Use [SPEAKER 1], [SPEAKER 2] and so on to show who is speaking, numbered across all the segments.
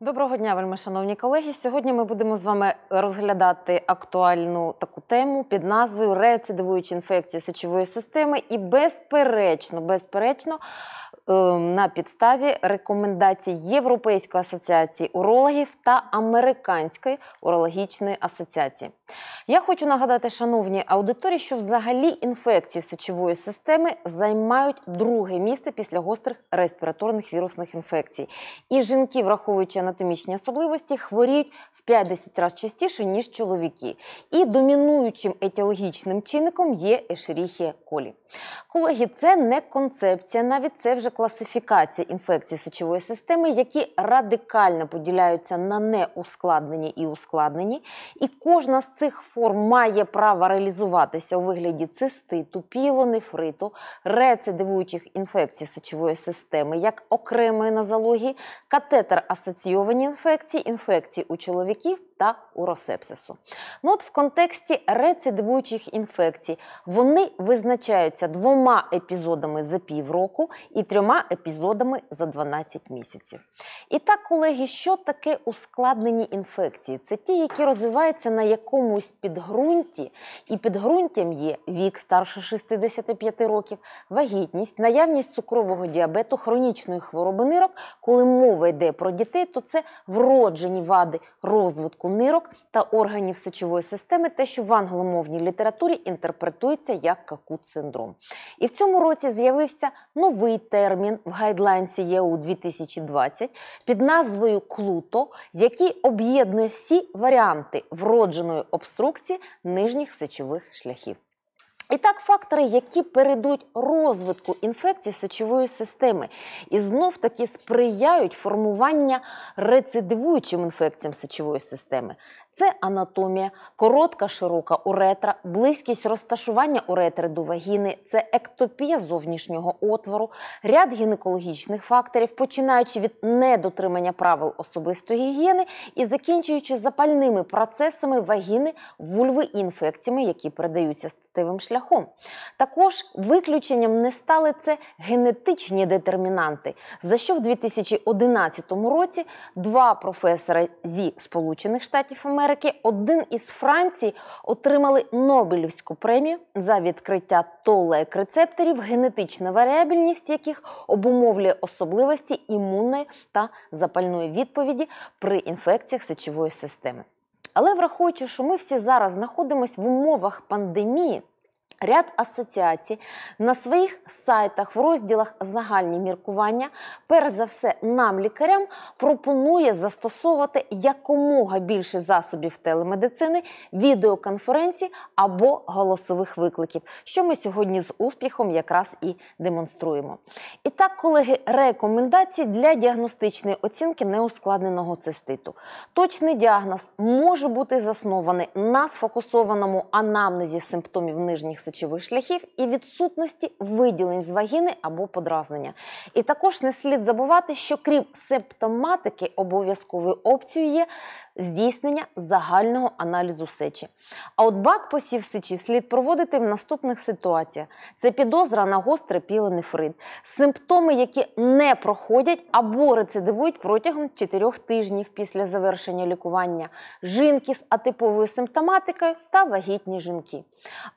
[SPEAKER 1] Доброго дня, вельми шановні колеги. Сьогодні ми будемо з вами розглядати актуальну таку тему під назвою Рецидивуючі інфекції сечової системи. І безперечно, безперечно, ем, на підставі рекомендацій Європейської асоціації урологів та Американської урологічної асоціації. Я хочу нагадати, шановні аудиторії, що взагалі інфекції сечової системи займають друге місце після гострих респіраторних вірусних інфекцій. І жінки, враховуючи анатомічні особливості, хворіють в 50 разів частіше, ніж чоловіки. І домінуючим етіологічним чинником є ешеріхія колі. Колеги, це не концепція, навіть це вже класифікація інфекцій сечової системи, які радикально поділяються на неускладнені і ускладнені. І кожна з цих форм має право реалізуватися у вигляді циститу, пілонефриту, рецидивуючих інфекцій сечової системи, як окремої нозології, катетер асоційованої Асоційовані інфекції, інфекції у чоловіків та уросепсису. Ну от в контексті рецидивуючих інфекцій вони визначаються двома епізодами за півроку і трьома епізодами за 12 місяців. І так, колеги, що таке ускладнені інфекції? Це ті, які розвиваються на якомусь підґрунті, і підґрунтям є вік старше 65 років, вагітність, наявність цукрового діабету, хронічної хвороби нирок. Коли мова йде про дітей, то це вроджені вади розвитку розвитку нирок та органів сечової системи, те, що в англомовній літературі інтерпретується як какут-синдром. І в цьому році з'явився новий термін в гайдлайнсі ЄУ 2020 під назвою Клуто, який об'єднує всі варіанти вродженої обструкції нижніх сечових шляхів. І так, фактори, які передують розвитку інфекцій сечової системи, і знов таки сприяють формуванню рецидивуючим інфекціям сечової системи це анатомія, коротка, широка уретра, близькість розташування уретри до вагіни, це ектопія зовнішнього отвору, ряд гінекологічних факторів, починаючи від недотримання правил особистої гігієни і закінчуючи запальними процесами вагіни, вульви інфекціями, які передаються статевим шляхом. Також виключенням не стали це генетичні детермінанти, за що в 2011 році два професора зі Сполучених Штатів Америки Америки, один із Франції отримали Нобелівську премію за відкриття толек рецепторів, генетична варіабільність яких обумовлює особливості імунної та запальної відповіді при інфекціях сечової системи. Але враховуючи, що ми всі зараз знаходимося в умовах пандемії. Ряд асоціацій на своїх сайтах в розділах загальні міркування, перш за все, нам, лікарям, пропонує застосовувати якомога більше засобів телемедицини, відеоконференцій або голосових викликів, що ми сьогодні з успіхом якраз і демонструємо. І так, колеги, рекомендації для діагностичної оцінки неускладненого циститу. Точний діагноз може бути заснований на сфокусованому анамнезі симптомів нижніх сечових шляхів і відсутності виділень з вагіни або подразнення. І також не слід забувати, що крім септоматики, обов'язковою опцією є здійснення загального аналізу сечі. А от бак посів сечі слід проводити в наступних ситуаціях: це підозра на гострий піленефрит, симптоми, які не проходять або рецидивують протягом 4 тижнів після завершення лікування, жінки з атиповою симптоматикою та вагітні жінки.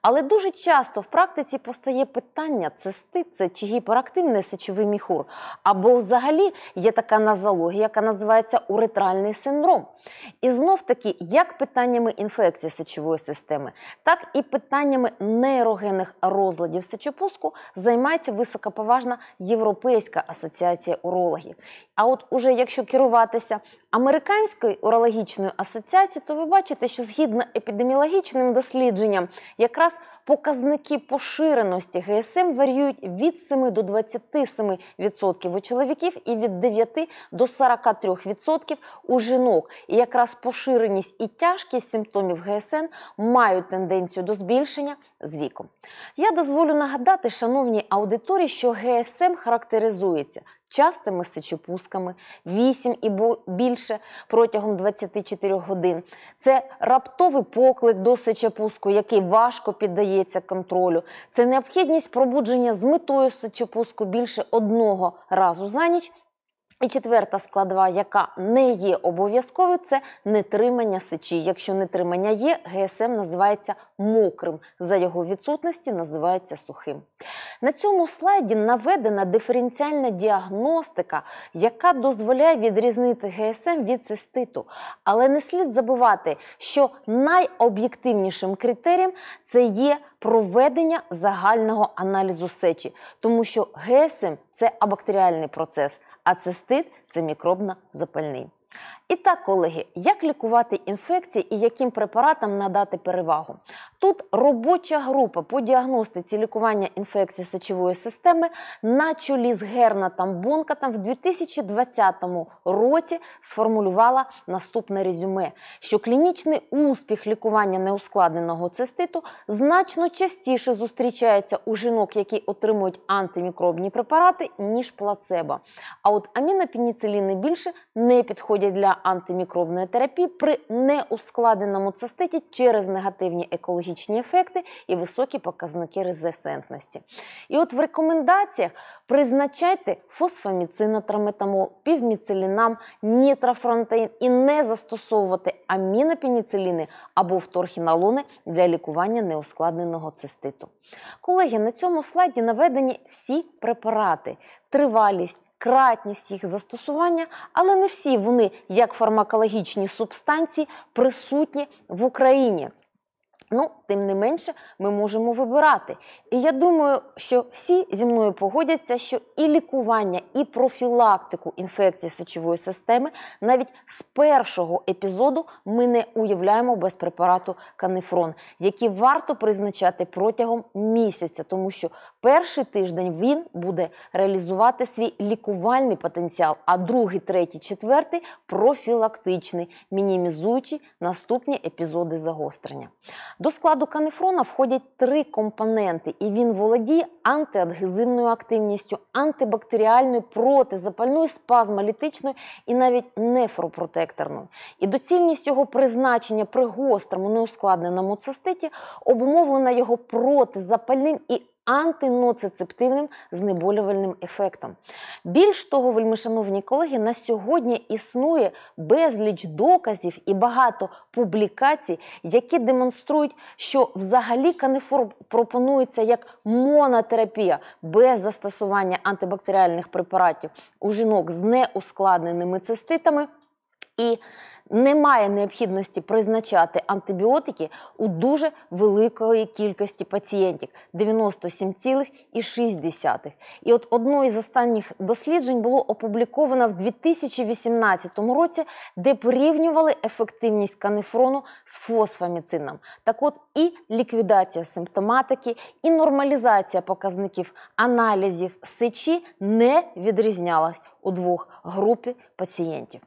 [SPEAKER 1] Але дуже часто в практиці постає питання, цистит це чи гіперактивний сечовий міхур, або взагалі є така назологія, яка називається уретральний синдром. І знов таки, як питаннями інфекції сечової системи, так і питаннями нейрогенних розладів сечопуску займається високоповажна Європейська асоціація урологів. А от уже якщо керуватися Американської урологічної асоціації, то ви бачите, що згідно епідеміологічним дослідженням, якраз показники поширеності ГСМ варіюють від 7 до 27% у чоловіків і від 9 до 43% у жінок. І якраз поширеність і тяжкість симптомів ГСН мають тенденцію до збільшення з віком. Я дозволю нагадати, шановній аудиторії, що ГСМ характеризується частими сечопусками 8 і більше протягом 24 годин. Це раптовий поклик до сечопуску, який важко піддається контролю. Це необхідність пробудження з метою сечопуску більше одного разу за ніч і четверта складова, яка не є обов'язковою, це нетримання сечі. Якщо нетримання є, ГСМ називається мокрим. За його відсутності називається сухим. На цьому слайді наведена диференціальна діагностика, яка дозволяє відрізнити ГСМ від циститу. Але не слід забувати, що найоб'єктивнішим критерієм це є проведення загального аналізу сечі, тому що ГСМ це абактеріальний процес а цистит – це мікробно запальний. І так, колеги, як лікувати інфекції і яким препаратам надати перевагу? Тут робоча група по діагностиці лікування інфекцій сечової системи на чолі з Гернатом Бонкатом в 2020 році сформулювала наступне резюме: що клінічний успіх лікування неускладненого циститу значно частіше зустрічається у жінок, які отримують антимікробні препарати, ніж плацебо. А от амінопеніциліни більше не підходять для антимікробної терапії при неускладеному циститі через негативні екологічні ефекти і високі показники резистентності. І от в рекомендаціях призначайте фосфаміцинотраметамол, півміцелінам, нітрофронтеїн і не застосовувати амінопеніциліни або вторхіналони для лікування неускладненого циститу. Колеги, на цьому слайді наведені всі препарати, тривалість кратність їх застосування, але не всі вони, як фармакологічні субстанції, присутні в Україні. Ну, тим не менше ми можемо вибирати. І я думаю, що всі зі мною погодяться, що і лікування, і профілактику інфекції сечової системи навіть з першого епізоду ми не уявляємо без препарату канефрон, які варто призначати протягом місяця, тому що перший тиждень він буде реалізувати свій лікувальний потенціал, а другий, третій, четвертий профілактичний, мінімізуючи наступні епізоди загострення. До складу складу канефрона входять три компоненти, і він володіє антиадгезивною активністю, антибактеріальною, протизапальною, спазмолітичною і навіть нефропротекторною. І доцільність його призначення при гострому неускладненому циститі обумовлена його протизапальним і антиноцицептивним знеболювальним ефектом. Більш того, вельмишановні колеги, на сьогодні існує безліч доказів і багато публікацій, які демонструють, що взагалі канифор пропонується як монотерапія без застосування антибактеріальних препаратів у жінок з неускладненими циститами – і немає необхідності призначати антибіотики у дуже великої кількості пацієнтів 97,6. І от одно із останніх досліджень було опубліковано в 2018 році, де порівнювали ефективність канефрону з фосфаміцином. Так от і ліквідація симптоматики, і нормалізація показників аналізів сечі не відрізнялась у двох групі пацієнтів.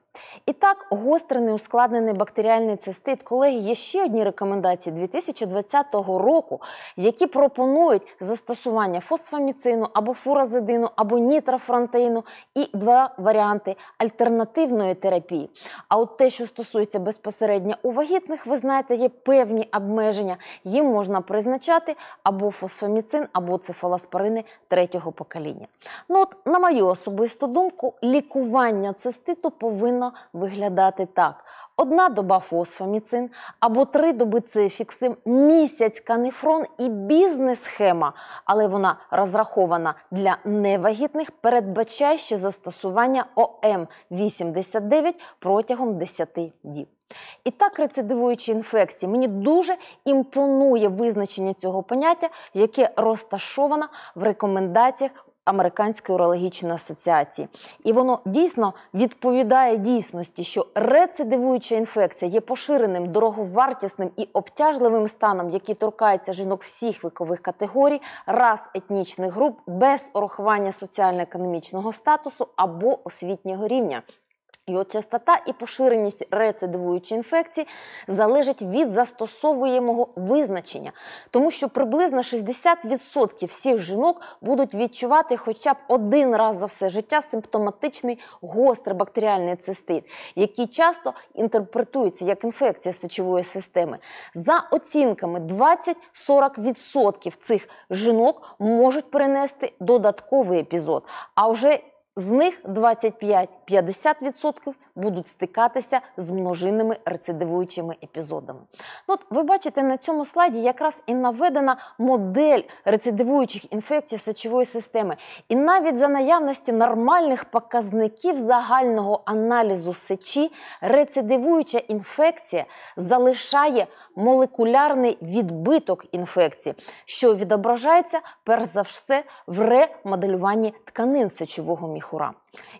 [SPEAKER 1] І так, гострий неускладнений бактеріальний цистит, колеги, є ще одні рекомендації 2020 року, які пропонують застосування фосфаміцину або фуразидину, або нітрофронтеїну і два варіанти альтернативної терапії. А от те, що стосується безпосередньо у вагітних, ви знаєте, є певні обмеження. Їм можна призначати або фосфаміцин, або цефаласпорини третього покоління. Ну от, на мою особисту думку, лікування циститу повинно повинно виглядати так: одна доба фосфаміцин або три доби цефіксим, місяць канефрон і бізнес-схема, але вона розрахована для невагітних, передбачає ще застосування ОМ 89 протягом 10 діб. І так, рецидивуючі інфекції, мені дуже імпонує визначення цього поняття, яке розташовано в рекомендаціях Американської урологічної асоціації, і воно дійсно відповідає дійсності, що рецидивуюча інфекція є поширеним, дороговартісним і обтяжливим станом, який торкається жінок всіх вікових категорій, рас етнічних груп без урахування соціально-економічного статусу або освітнього рівня. І от частота і поширеність рецидивуючої інфекції залежить від застосовуємого визначення, тому що приблизно 60% всіх жінок будуть відчувати хоча б один раз за все життя симптоматичний гострий бактеріальний цистит, який часто інтерпретується як інфекція сечової системи. За оцінками, 20-40% цих жінок можуть перенести додатковий епізод. А вже з них 25-50% будуть стикатися з множинними рецидивуючими епізодами. Ну, от Ви бачите на цьому слайді якраз і наведена модель рецидивуючих інфекцій сечової системи. І навіть за наявності нормальних показників загального аналізу сечі, рецидивуюча інфекція залишає молекулярний відбиток інфекції, що відображається перш за все в ремоделюванні тканин сечового міхура міхура.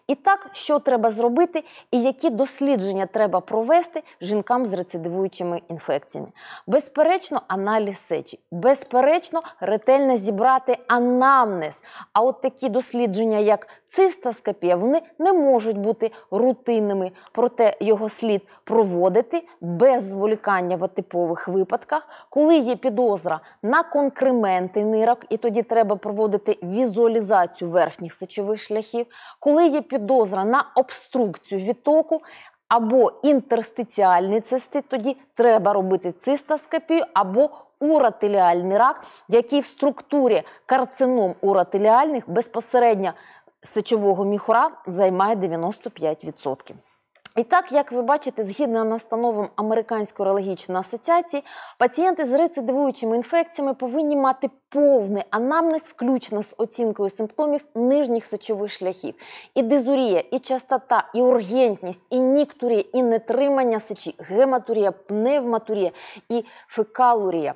[SPEAKER 1] І так, що треба зробити, і які дослідження треба провести жінкам з рецидивуючими інфекціями. Безперечно, аналіз сечі, безперечно, ретельно зібрати анамнез. А от такі дослідження, як цистоскопія, вони не можуть бути рутинними, проте його слід проводити без зволікання в типових випадках, коли є підозра на конкременти нирок, і тоді треба проводити візуалізацію верхніх сечових шляхів. коли коли є підозра на обструкцію відтоку. Або інтерстиціальний цистит, тоді треба робити цистоскопію, або уротиліальний рак, який в структурі карцином уротиліальних безпосередньо сечового міхура займає 95%. І так, як ви бачите, згідно настановам Американської релігічної асоціації, пацієнти з рецидивуючими інфекціями повинні мати повний анамнез, включно з оцінкою симптомів нижніх сечових шляхів. І дизурія, і частота, і ургентність, і ніктурія, і нетримання сечі, гематурія, пневматурія і фекалурія.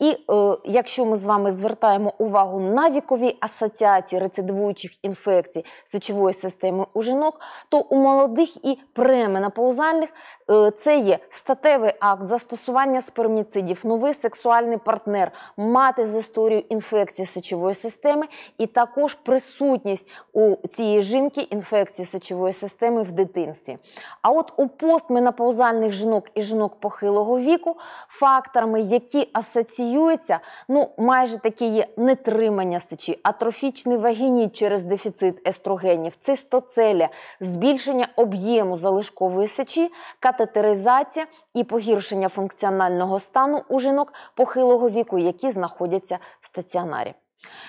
[SPEAKER 1] І е, якщо ми з вами звертаємо увагу на вікові асоціації рецидивуючих інфекцій сечової системи у жінок, то у молодих і пре на паузальних е, це є статевий акт, застосування сперміцидів, новий сексуальний партнер, мати з історією інфекції сечової системи, і також присутність у цієї жінки інфекції сечової системи в дитинстві. А от у постменопаузальних жінок і жінок похилого віку факторами, які асоціюються, ну майже такі є нетримання сечі, атрофічний вагініт через дефіцит естрогенів, цистоцеля збільшення об'єму залишення кишкової сечі, катетеризація і погіршення функціонального стану у жінок похилого віку, які знаходяться в стаціонарі.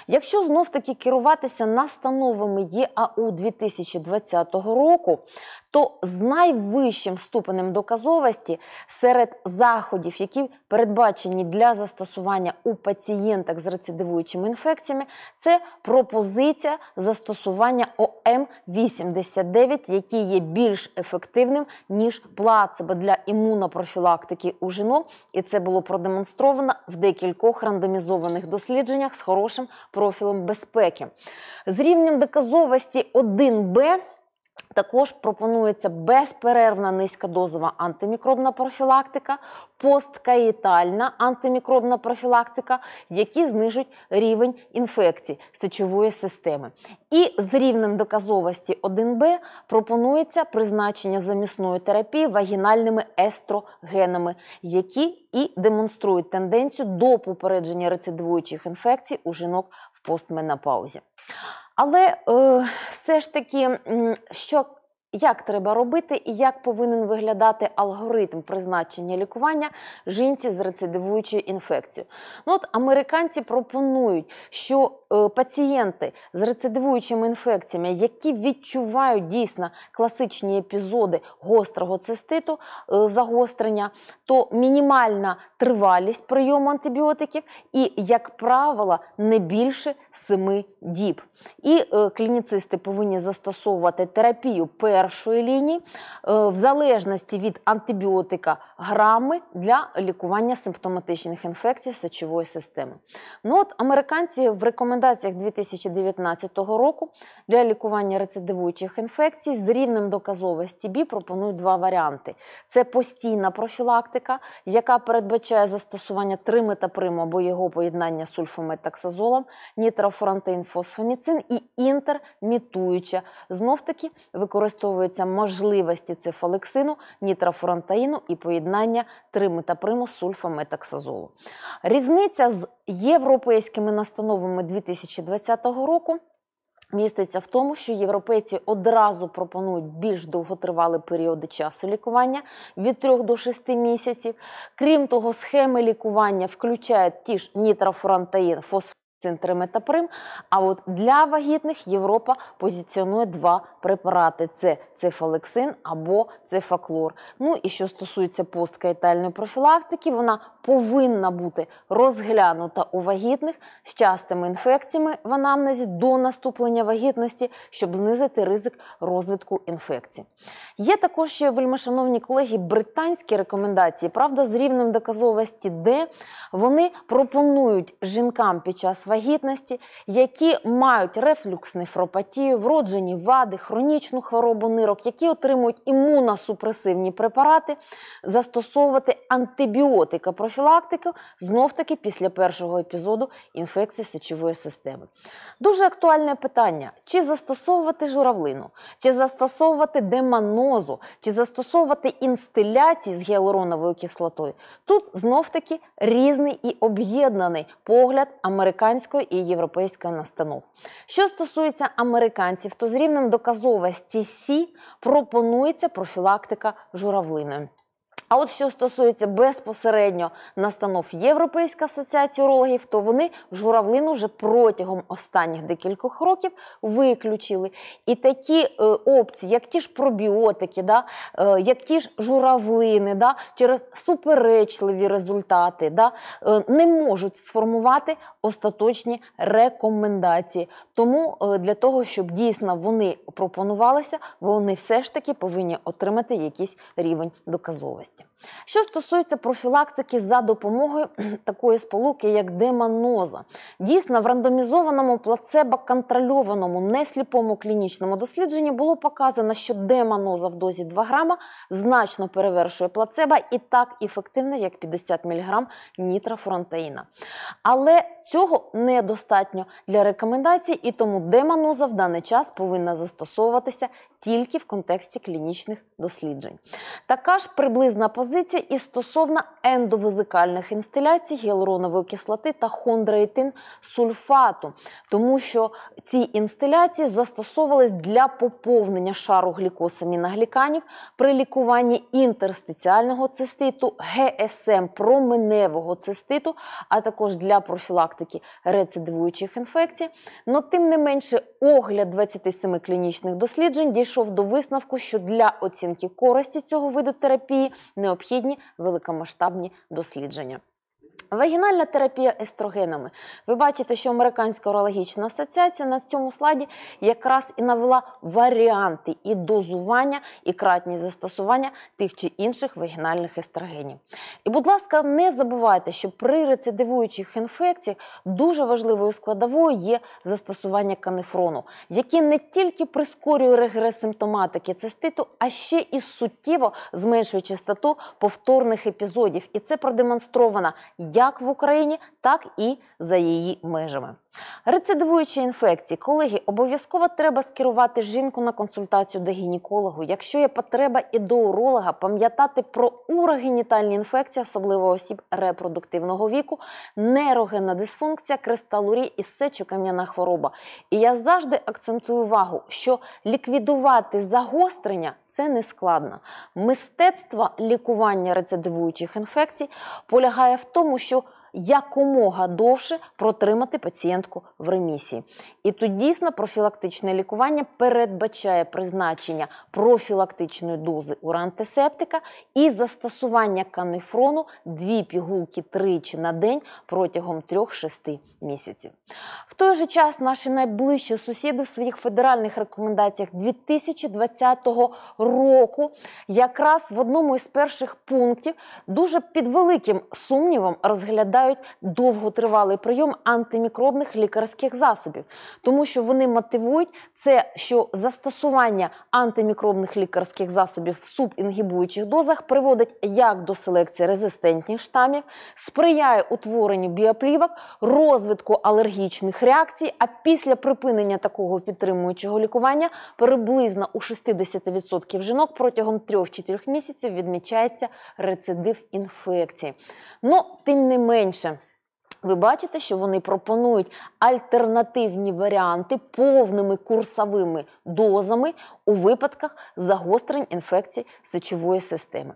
[SPEAKER 1] Якщо знов таки керуватися настановами ЄАУ 2020 року, то з найвищим ступенем доказовості серед заходів, які передбачені для застосування у пацієнтах з рецидивуючими інфекціями, це пропозиція застосування ом 89 який є більш ефективним ніж плацебо для імунопрофілактики у жінок, і це було продемонстровано в декількох рандомізованих дослідженнях з хорошим першим профілем безпеки. З рівнем доказовості 1Б також пропонується безперервна низькодозова антимікробна профілактика, посткаїтальна антимікробна профілактика, які знижують рівень інфекцій сечової системи. І з рівнем доказовості 1Б пропонується призначення замісної терапії вагінальними естрогенами, які і демонструють тенденцію до попередження рецидивуючих інфекцій у жінок в постменопаузі. Але е, все ж таки, що як треба робити і як повинен виглядати алгоритм призначення лікування жінці з рецидивуючою інфекцією? Ну от американці пропонують, що е, пацієнти з рецидивуючими інфекціями, які відчувають дійсно класичні епізоди гострого циститу е, загострення, то мінімальна тривалість прийому антибіотиків і, як правило, не більше семи діб. І е, клініцисти повинні застосовувати терапію. ПР першої лінії, е, в залежності від антибіотика грами для лікування симптоматичних інфекцій сечової системи. Ну от Американці в рекомендаціях 2019 року для лікування рецидивуючих інфекцій з рівнем доказовості БІ пропонують два варіанти: це постійна профілактика, яка передбачає застосування триметаприму або його поєднання з сульфометаксазолом, нітрофорантин, фосфоміцин і інтермітуюча. Знов таки використовується з'ясовуються можливості цифолексину, нітрофронтаїну і поєднання триметаприму сульфаметаксазолу. Різниця з європейськими настановами 2020 року. Міститься в тому, що європейці одразу пропонують більш довготривалі періоди часу лікування від 3 до 6 місяців. Крім того, схеми лікування включають ті ж нітрофурантаїн, фосфорантаїн, центриметаприм. А от для вагітних Європа позиціонує два препарати: це цефалексин або цефаклор. Ну і що стосується посткаїтальної профілактики, вона повинна бути розглянута у вагітних з частими інфекціями в анамнезі до наступлення вагітності, щоб знизити ризик розвитку інфекцій. Є також ще вельмишановні колеги британські рекомендації, правда, з рівнем доказовості, де вони пропонують жінкам під час вагітності, які мають рефлюкс нефропатію, вроджені вади, хронічну хворобу нирок, які отримують імуносупресивні препарати, застосовувати антибіотика профілактику знов-таки після першого епізоду інфекції сечової системи. Дуже актуальне питання: чи застосовувати журавлину, чи застосовувати деманозу, чи застосовувати інстиляції з гіалуроновою кислотою. Тут знов-таки різний і об'єднаний погляд американського радянської і європейської настанов. Що стосується американців, то з рівнем доказовості Сі пропонується профілактика журавлиною. А от що стосується безпосередньо настанов Європейської асоціації урологів, то вони журавлину вже протягом останніх декількох років виключили. І такі е, опції, як ті ж пробіотики, да, е, як ті ж журавлини, да, через суперечливі результати да, е, не можуть сформувати остаточні рекомендації. Тому е, для того, щоб дійсно вони пропонувалися, вони все ж таки повинні отримати якийсь рівень доказовості гостем. Що стосується профілактики за допомогою такої сполуки, як деманоза, дійсно в рандомізованому плацебо-контрольованому несліпому клінічному дослідженні було показано, що деманоза в дозі 2 грама значно перевершує плацебо і так ефективна, як 50 мг нітрофронтеїна. Але цього недостатньо для рекомендацій, і тому деманоза в даний час повинна застосовуватися тільки в контексті клінічних досліджень. Така ж приблизна позиція пропозиція і стосовно ендовизикальних інстиляцій гіалуронової кислоти та хондроїтин сульфату, тому що ці інстиляції застосовувались для поповнення шару глікосамінагліканів при лікуванні інтерстиціального циститу, ГСМ променевого циститу, а також для профілактики рецидивуючих інфекцій. Но тим не менше, огляд 27 клінічних досліджень дійшов до висновку, що для оцінки користі цього виду терапії необхідно необхідні великомасштабні дослідження. Вагінальна терапія естрогенами. Ви бачите, що Американська урологічна асоціація на цьому слайді якраз і навела варіанти і дозування, і кратні застосування тих чи інших вагінальних естрогенів. І, будь ласка, не забувайте, що при рецидивуючих інфекціях дуже важливою складовою є застосування канефрону, яке не тільки прискорює регрес симптоматики циститу, а ще і суттєво зменшує частоту повторних епізодів. І це продемонстровано як в Україні, так і за її межами. Рецидивуючі інфекції, колеги, обов'язково треба скерувати жінку на консультацію до гінекологу. Якщо є потреба і до уролога, пам'ятати про урогенітальні інфекції, особливо осіб репродуктивного віку, нейрогенна дисфункція, кристалурі і сечокам'яна хвороба. І я завжди акцентую увагу, що ліквідувати загострення це не складно. Мистецтво лікування рецидивуючих інфекцій полягає в тому, що якомога довше протримати пацієнтку в ремісії. І тут дійсно профілактичне лікування передбачає призначення профілактичної дози урантисептика і застосування канефрону дві пігулки тричі на день протягом 3-6 місяців. В той же час наші найближчі сусіди в своїх федеральних рекомендаціях 2020 року якраз в одному із перших пунктів дуже під великим сумнівом розглядають розглядають довготривалий прийом антимікробних лікарських засобів, тому що вони мотивують це, що застосування антимікробних лікарських засобів в субінгібуючих дозах приводить як до селекції резистентних штамів, сприяє утворенню біоплівок, розвитку алергічних реакцій. А після припинення такого підтримуючого лікування приблизно у 60% жінок протягом 3-4 місяців відмічається рецидив інфекції. Ну, тим не менше, менше. Ви бачите, що вони пропонують альтернативні варіанти повними курсовими дозами у випадках загострень інфекцій сечової системи.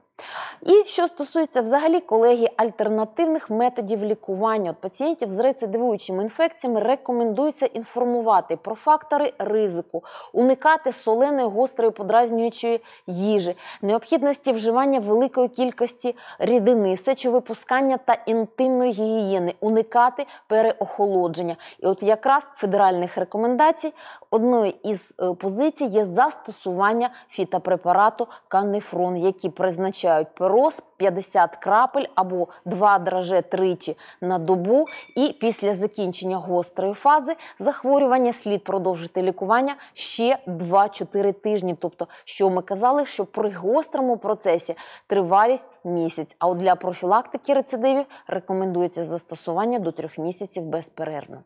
[SPEAKER 1] І що стосується взагалі колеги альтернативних методів лікування от пацієнтів з рецидивуючими інфекціями, рекомендується інформувати про фактори ризику, уникати соленої гострої подразнюючої їжі, необхідності вживання великої кількості рідини, сечовипускання та інтимної гігієни, уникати переохолодження. І от якраз федеральних рекомендацій одною із е, позицій є застосування фітопрепарату канефрон, який призначає вміщають пероз 50 крапель або 2 драже тричі на добу. І після закінчення гострої фази захворювання слід продовжити лікування ще 2-4 тижні. Тобто, що ми казали, що при гострому процесі тривалість місяць. А от для профілактики рецидивів рекомендується застосування до 3 місяців безперервно.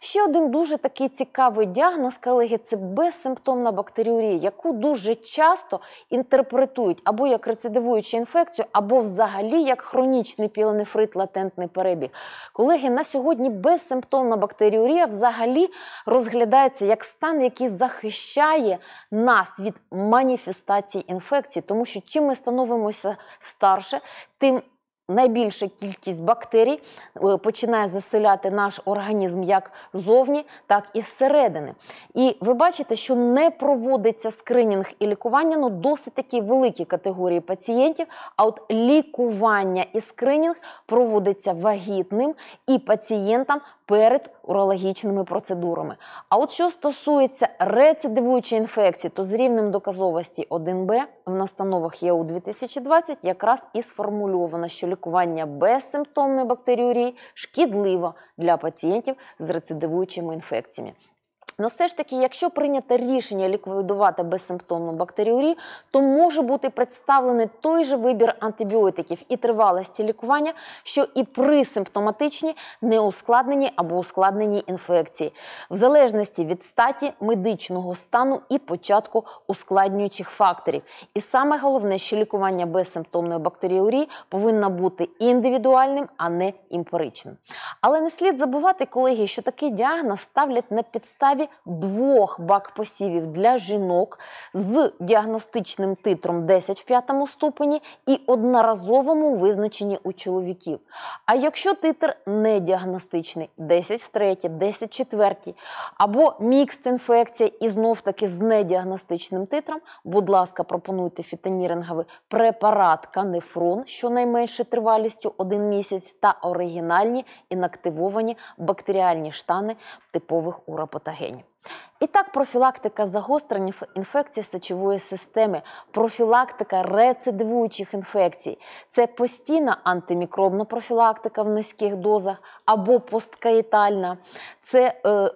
[SPEAKER 1] Ще один дуже такий цікавий діагноз, колеги, це безсимптомна бактеріурія, яку дуже часто інтерпретують або як рецидивуючу інфекцію, або взагалі як хронічний піленефрит, латентний перебіг. Колеги, на сьогодні безсимптомна бактеріурія взагалі розглядається як стан, який захищає нас від маніфестації інфекцій, тому що чим ми становимося старше, тим Найбільша кількість бактерій е, починає заселяти наш організм як зовні, так і зсередини. І ви бачите, що не проводиться скринінг і лікування ну досить такі великі категорії пацієнтів. А от лікування і скринінг проводиться вагітним і пацієнтам перед урологічними процедурами. А от що стосується рецидивуючої інфекції, то з рівнем доказовості 1Б в настановах ЄУ 2020 якраз і сформульовано, що лікування безсимптомної бактеріурії шкідливо для пацієнтів з рецидивуючими інфекціями. Ну, все ж таки, якщо прийнято рішення ліквідувати безсимптомну бактеріурі, то може бути представлений той же вибір антибіотиків і тривалості лікування, що і при симптоматичній неускладненій або ускладненій інфекції, в залежності від статі, медичного стану і початку ускладнюючих факторів. І саме головне, що лікування безсимптомної бактеріурі повинно бути індивідуальним, а не імперичним. Але не слід забувати, колеги, що такий діагноз ставлять на підставі посади двох бакпосівів для жінок з діагностичним титром 10 в п'ятому ступені і одноразовому визначенні у чоловіків. А якщо титр не діагностичний, 10 в третє, 10 в четвертій, або мікст інфекція і знов таки з недіагностичним титром, будь ласка, пропонуйте фітоніринговий препарат канефрон, щонайменше тривалістю 1 місяць, та оригінальні інактивовані бактеріальні штани типових уропатогенів. І так, профілактика загострення інфекцій сечової системи, профілактика рецидивуючих інфекцій це постійна антимікробна профілактика в низьких дозах або посткаїтальна, це е,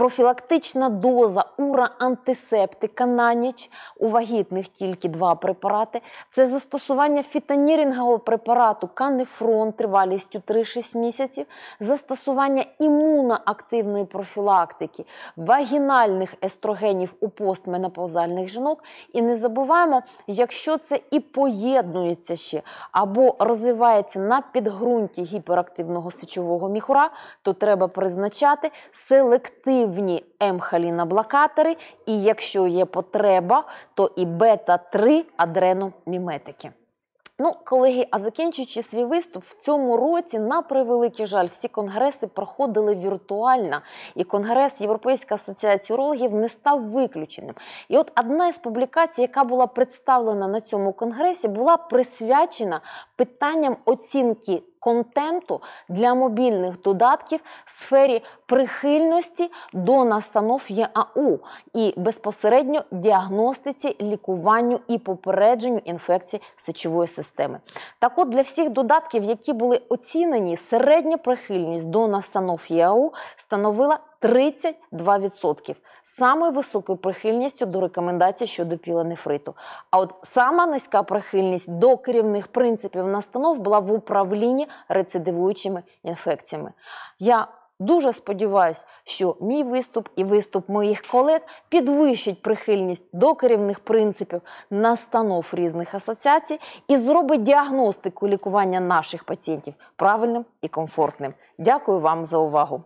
[SPEAKER 1] профілактична доза ураантисептика на ніч у вагітних тільки два препарати. Це застосування фітонірингового препарату канефрон тривалістю 3-6 місяців, застосування імуноактивної профілактики, вагінальних естрогенів у постменопаузальних жінок. І не забуваємо, якщо це і поєднується ще або розвивається на підґрунті гіперактивного сечового міхура, то треба призначати селективність активні емхаліноблокатори, і якщо є потреба, то і бета-3 адреноміметики. Ну, колеги, а закінчуючи свій виступ, в цьому році, на превеликий жаль, всі конгреси проходили віртуально, і конгрес Європейської асоціації урологів не став виключеним. І от одна із публікацій, яка була представлена на цьому конгресі, була присвячена питанням оцінки контенту для мобільних додатків в сфері прихильності до настанов ЯАУ і безпосередньо діагностиці, лікуванню і попередженню інфекцій сечової системи. Так, от для всіх додатків, які були оцінені, середня прихильність до настанов ЯАУ становила 32%. саме високою прихильністю до рекомендацій щодо піленефриту. А от сама низька прихильність до керівних принципів настанов була в управлінні рецидивуючими інфекціями. Я Дуже сподіваюся, що мій виступ і виступ моїх колег підвищить прихильність до керівних принципів настанов різних асоціацій і зробить діагностику лікування наших пацієнтів правильним і комфортним. Дякую вам за увагу.